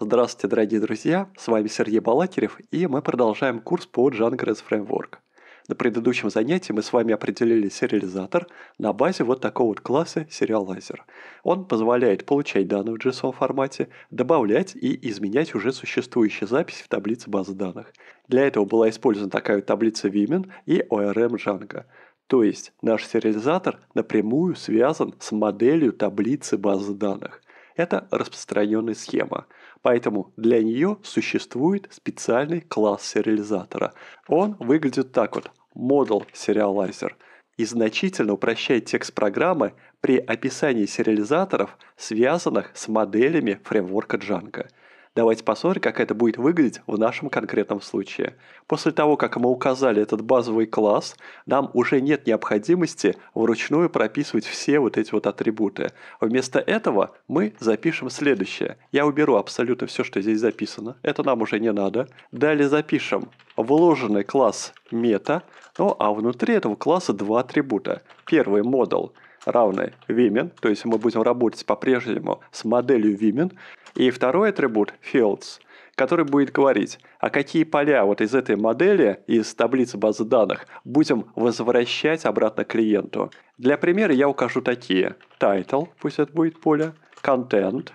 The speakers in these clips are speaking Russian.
Здравствуйте, дорогие друзья, с вами Сергей Балакирев, и мы продолжаем курс по Django Framework. На предыдущем занятии мы с вами определили сериализатор на базе вот такого вот класса Serializer. Он позволяет получать данные в JSON формате, добавлять и изменять уже существующие записи в таблице базы данных. Для этого была использована такая вот таблица Women и ORM Django. То есть наш сериализатор напрямую связан с моделью таблицы базы данных. Это распространенная схема, поэтому для нее существует специальный класс сериализатора. Он выглядит так вот – Model Serializer – и значительно упрощает текст программы при описании сериализаторов, связанных с моделями фреймворка Django – Давайте посмотрим, как это будет выглядеть в нашем конкретном случае. После того, как мы указали этот базовый класс, нам уже нет необходимости вручную прописывать все вот эти вот атрибуты. Вместо этого мы запишем следующее. Я уберу абсолютно все, что здесь записано. Это нам уже не надо. Далее запишем вложенный класс мета, ну а внутри этого класса два атрибута. Первый – модуль равны women, то есть мы будем работать по-прежнему с моделью women. И второй атрибут fields, который будет говорить, а какие поля вот из этой модели, из таблицы базы данных, будем возвращать обратно клиенту. Для примера я укажу такие. Title, пусть это будет поле, content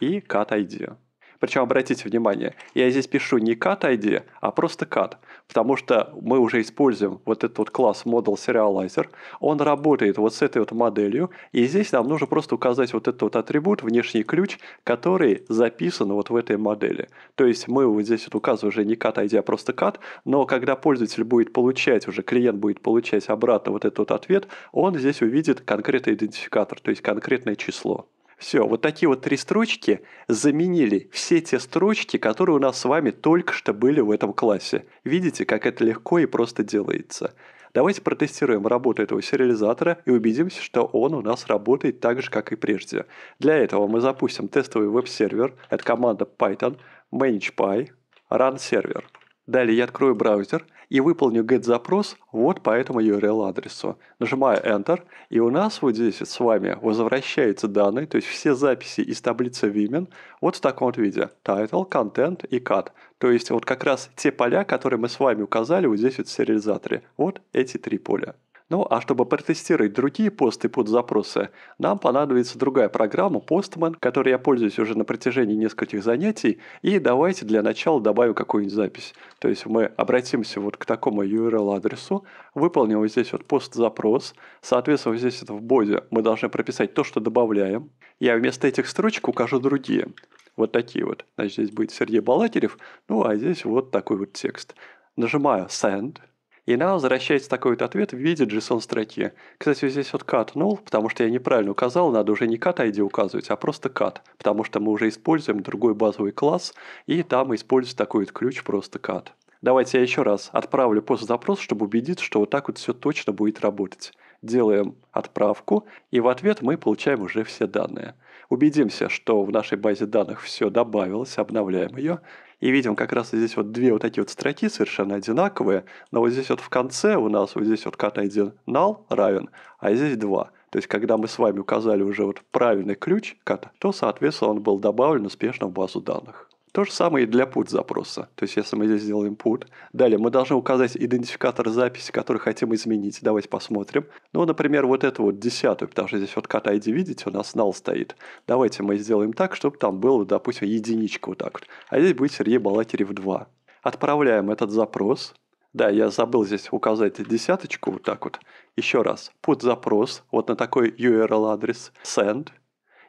и cut ID. Причем обратите внимание, я здесь пишу не cat ID, а просто cat, потому что мы уже используем вот этот вот класс model serializer, он работает вот с этой вот моделью, и здесь нам нужно просто указать вот этот вот атрибут, внешний ключ, который записан вот в этой модели. То есть мы вот здесь вот указываем уже не cat ID, а просто cat, но когда пользователь будет получать, уже клиент будет получать обратно вот этот вот ответ, он здесь увидит конкретный идентификатор, то есть конкретное число. Все, вот такие вот три строчки заменили все те строчки, которые у нас с вами только что были в этом классе. Видите, как это легко и просто делается. Давайте протестируем работу этого сериализатора и убедимся, что он у нас работает так же, как и прежде. Для этого мы запустим тестовый веб-сервер, это команда Python, managepy, runserver. сервер Далее я открою браузер и выполню get-запрос вот по этому URL-адресу. Нажимаю Enter, и у нас вот здесь вот с вами возвращаются данные, то есть все записи из таблицы Women вот в таком вот виде. Title, Content и Cut. То есть вот как раз те поля, которые мы с вами указали вот здесь вот в сериализаторе. Вот эти три поля. Ну а чтобы протестировать другие посты под запросы, нам понадобится другая программа Postman, которой я пользуюсь уже на протяжении нескольких занятий. И давайте для начала добавим какую-нибудь запись. То есть мы обратимся вот к такому URL адресу, выполним вот здесь вот пост запрос, соответственно вот здесь вот в боде мы должны прописать то, что добавляем. Я вместо этих строчек укажу другие. Вот такие вот. Значит, здесь будет Сергей Балатерев, ну а здесь вот такой вот текст. Нажимаю Send – и нам возвращается такой вот ответ в виде JSON-строки. Кстати, вот здесь вот cut null, потому что я неправильно указал, надо уже не cut ID указывать, а просто cut, потому что мы уже используем другой базовый класс, и там используется такой вот ключ просто cut. Давайте я еще раз отправлю пост запрос, чтобы убедиться, что вот так вот все точно будет работать делаем отправку, и в ответ мы получаем уже все данные. Убедимся, что в нашей базе данных все добавилось, обновляем ее, и видим как раз здесь вот две вот такие вот строки совершенно одинаковые, но вот здесь вот в конце у нас вот здесь вот cat один null равен, а здесь 2. То есть, когда мы с вами указали уже вот правильный ключ то, соответственно, он был добавлен успешно в базу данных. То же самое и для put запроса. То есть, если мы здесь сделаем put. Далее, мы должны указать идентификатор записи, который хотим изменить. Давайте посмотрим. Ну, например, вот эту вот десятую, потому что здесь вот cat ID, видите, у нас null стоит. Давайте мы сделаем так, чтобы там было, допустим, единичка вот так вот. А здесь будет Сергей Балакирев 2. Отправляем этот запрос. Да, я забыл здесь указать десяточку вот так вот. Еще раз. Put запрос вот на такой URL адрес send –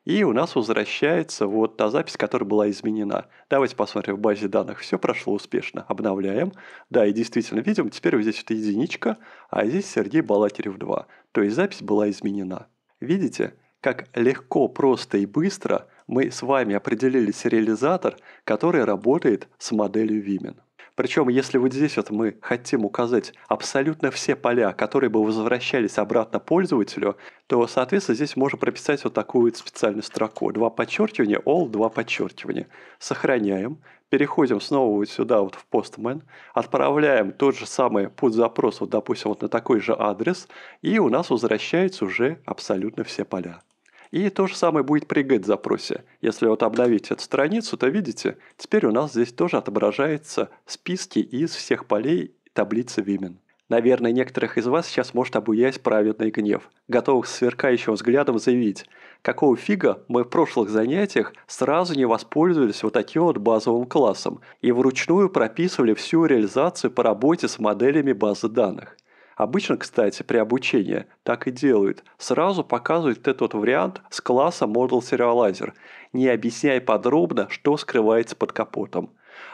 и у нас возвращается вот та запись, которая была изменена. Давайте посмотрим в базе данных. Все прошло успешно. Обновляем. Да, и действительно видим, теперь вот здесь вот единичка, а здесь Сергей Балатерев 2. То есть запись была изменена. Видите, как легко, просто и быстро мы с вами определили сериализатор, который работает с моделью Вимен. Причем, если вот здесь вот мы хотим указать абсолютно все поля, которые бы возвращались обратно пользователю, то, соответственно, здесь можно прописать вот такую специальную строку. Два подчеркивания, all, два подчеркивания. Сохраняем, переходим снова вот сюда, вот в Postman, отправляем тот же самый путь запроса, вот, допустим, вот на такой же адрес, и у нас возвращаются уже абсолютно все поля. И то же самое будет при get-запросе. Если вот обновить эту страницу, то видите, теперь у нас здесь тоже отображаются списки из всех полей таблицы Women. Наверное, некоторых из вас сейчас может обуять праведный гнев, готовых сверкающим взглядом заявить, какого фига мы в прошлых занятиях сразу не воспользовались вот таким вот базовым классом и вручную прописывали всю реализацию по работе с моделями базы данных – Обычно, кстати, при обучении так и делают. Сразу показывают этот вариант с класса Model Serializer, не объясняя подробно, что скрывается под капотом.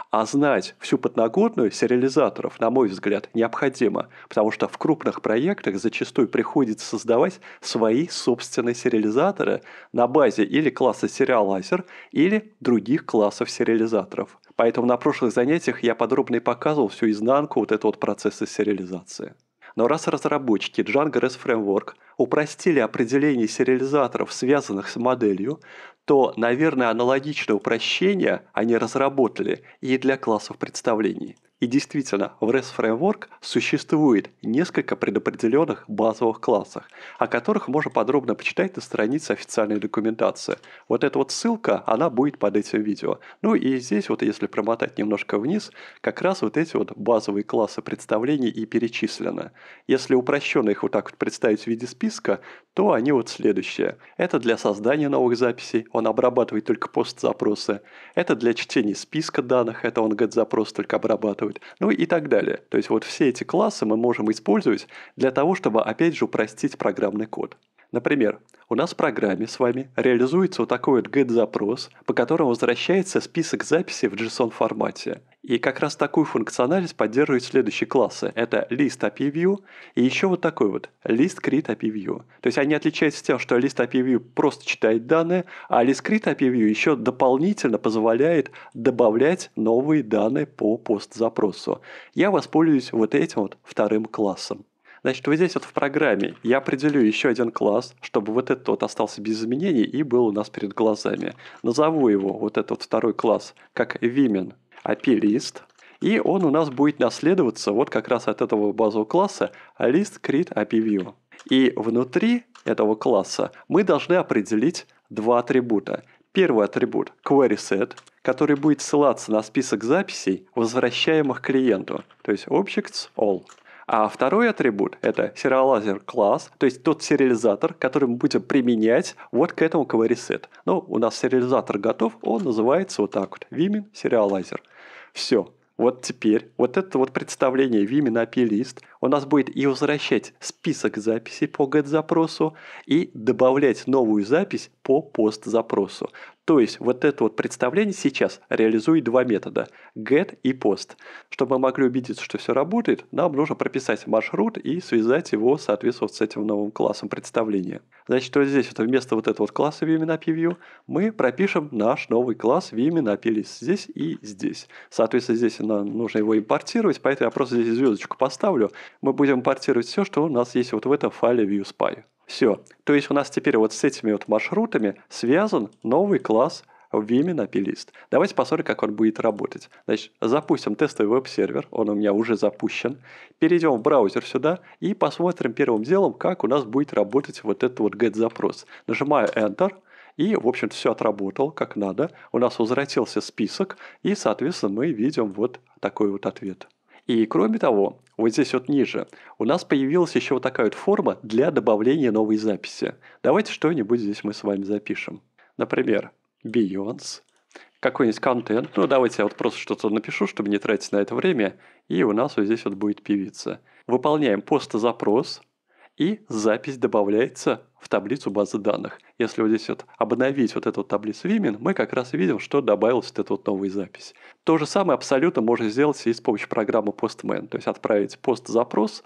А знать всю подноготную сериализаторов, на мой взгляд, необходимо, потому что в крупных проектах зачастую приходится создавать свои собственные сериализаторы на базе или класса сериалайзер, или других классов сериализаторов. Поэтому на прошлых занятиях я подробно и показывал всю изнанку вот этого вот процесса сериализации. Но раз разработчики Django REST Framework упростили определение сериализаторов, связанных с моделью, то, наверное, аналогичное упрощение они разработали и для классов представлений. И действительно, в REST Framework существует несколько предопределенных базовых классов, о которых можно подробно почитать на странице официальной документации. Вот эта вот ссылка, она будет под этим видео. Ну и здесь вот если промотать немножко вниз, как раз вот эти вот базовые классы представлений и перечислены. Если упрощенно их вот так вот представить в виде списка, то они вот следующие. Это для создания новых записей, он обрабатывает только пост-запросы. Это для чтения списка данных, это он get-запрос только обрабатывает работают, ну и так далее. То есть вот все эти классы мы можем использовать для того, чтобы опять же упростить программный код. Например, у нас в программе с вами реализуется вот такой вот get-запрос, по которому возвращается список записей в JSON-формате. И как раз такую функциональность поддерживают следующие классы. Это list view и еще вот такой вот list create view. То есть они отличаются тем, что list view просто читает данные, а list create view еще дополнительно позволяет добавлять новые данные по пост-запросу. Я воспользуюсь вот этим вот вторым классом. Значит, вот здесь вот в программе я определю еще один класс, чтобы вот этот вот остался без изменений и был у нас перед глазами. Назову его, вот этот вот второй класс, как Women api И он у нас будет наследоваться вот как раз от этого базового класса list create API И внутри этого класса мы должны определить два атрибута. Первый атрибут query set, который будет ссылаться на список записей, возвращаемых клиенту, то есть objects all. А второй атрибут – это serializer класс, то есть тот сериализатор, который мы будем применять вот к этому coverSet. Ну, у нас сериализатор готов, он называется вот так вот – Vimin serializer. Все, вот теперь вот это вот представление Vimin api list у нас будет и возвращать список записей по GET-запросу, и добавлять новую запись по POST-запросу. То есть вот это вот представление сейчас реализует два метода – get и post. Чтобы мы могли убедиться, что все работает, нам нужно прописать маршрут и связать его, соответственно, с этим новым классом представления. Значит, вот здесь вот вместо вот этого вот класса VMNAPView мы пропишем наш новый класс VMNAPList здесь и здесь. Соответственно, здесь нам нужно его импортировать, поэтому я просто здесь звездочку поставлю, мы будем портировать все, что у нас есть вот в этом файле ViewSpy. Все. То есть у нас теперь вот с этими вот маршрутами связан новый класс Vim на плейлист. Давайте посмотрим, как он будет работать. Значит, запустим тестовый веб-сервер, он у меня уже запущен. Перейдем в браузер сюда и посмотрим первым делом, как у нас будет работать вот этот вот get-запрос. Нажимаю Enter, и, в общем-то, все отработал как надо. У нас возвратился список, и, соответственно, мы видим вот такой вот ответ. И кроме того, вот здесь вот ниже, у нас появилась еще вот такая вот форма для добавления новой записи. Давайте что-нибудь здесь мы с вами запишем. Например, Beyonds, какой-нибудь контент. Ну, давайте я вот просто что-то напишу, чтобы не тратить на это время. И у нас вот здесь вот будет певица. Выполняем пост-запрос и запись добавляется в таблицу базы данных. Если вот здесь вот обновить вот эту вот таблицу Women, мы как раз видим, что добавилась вот эта вот новая запись. То же самое абсолютно можно сделать и с помощью программы Postman, то есть отправить пост-запрос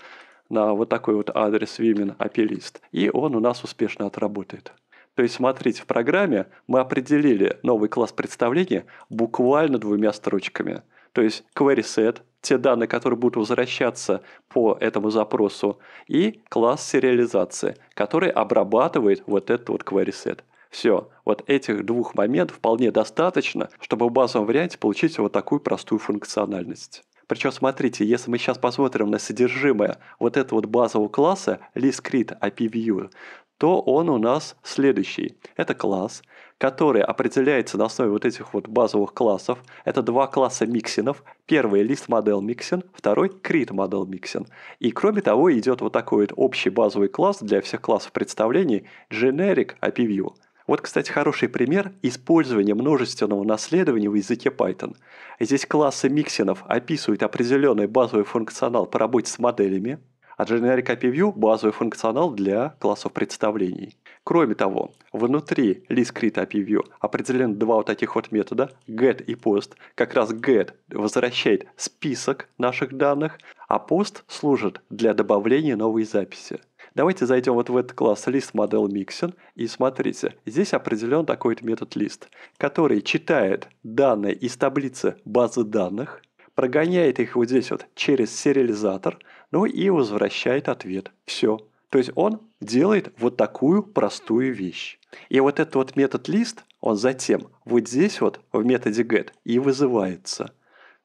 на вот такой вот адрес Women API-лист, и он у нас успешно отработает. То есть, смотрите, в программе мы определили новый класс представления буквально двумя строчками. То есть query set те данные, которые будут возвращаться по этому запросу, и класс сериализации, который обрабатывает вот этот вот queryset. Все, вот этих двух моментов вполне достаточно, чтобы в базовом варианте получить вот такую простую функциональность. Причем, смотрите, если мы сейчас посмотрим на содержимое вот этого вот базового класса ListCrit APView, то он у нас следующий. Это класс, который определяется на основе вот этих вот базовых классов. Это два класса миксинов. Первый – лист модель миксин, второй – крит модель миксин. И кроме того, идет вот такой вот общий базовый класс для всех классов представлений – generic APView. Вот, кстати, хороший пример использования множественного наследования в языке Python. Здесь классы миксинов описывают определенный базовый функционал по работе с моделями, а generic API View базовый функционал для классов представлений. Кроме того, внутри LeastCrit IPView определены два вот таких вот метода – get и post. Как раз get возвращает список наших данных, а post служит для добавления новой записи. Давайте зайдем вот в этот класс list и смотрите, здесь определен такой вот метод list, который читает данные из таблицы базы данных, прогоняет их вот здесь вот через сериализатор – ну и возвращает ответ. Все. То есть он делает вот такую простую вещь. И вот этот вот метод list он затем вот здесь вот в методе get и вызывается.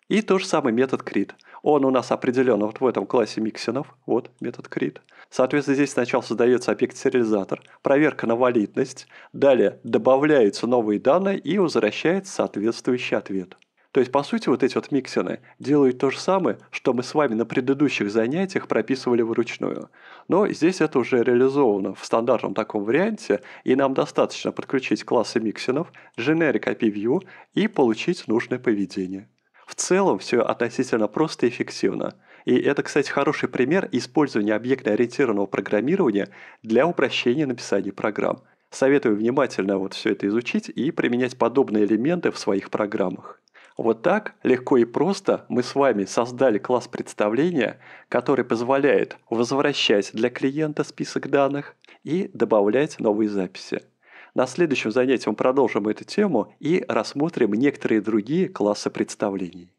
И то же самый метод create. Он у нас определен вот в этом классе миксинов, вот метод create. Соответственно, здесь сначала создается объект-сериализатор, проверка на валидность, далее добавляются новые данные и возвращается соответствующий ответ. То есть, по сути, вот эти вот миксины делают то же самое, что мы с вами на предыдущих занятиях прописывали вручную. Но здесь это уже реализовано в стандартном таком варианте, и нам достаточно подключить классы миксинов, generic IPView и получить нужное поведение. В целом все относительно просто и эффективно. И это, кстати, хороший пример использования объектно-ориентированного программирования для упрощения написания программ. Советую внимательно вот все это изучить и применять подобные элементы в своих программах. Вот так легко и просто мы с вами создали класс представления, который позволяет возвращать для клиента список данных и добавлять новые записи. На следующем занятии мы продолжим эту тему и рассмотрим некоторые другие классы представлений.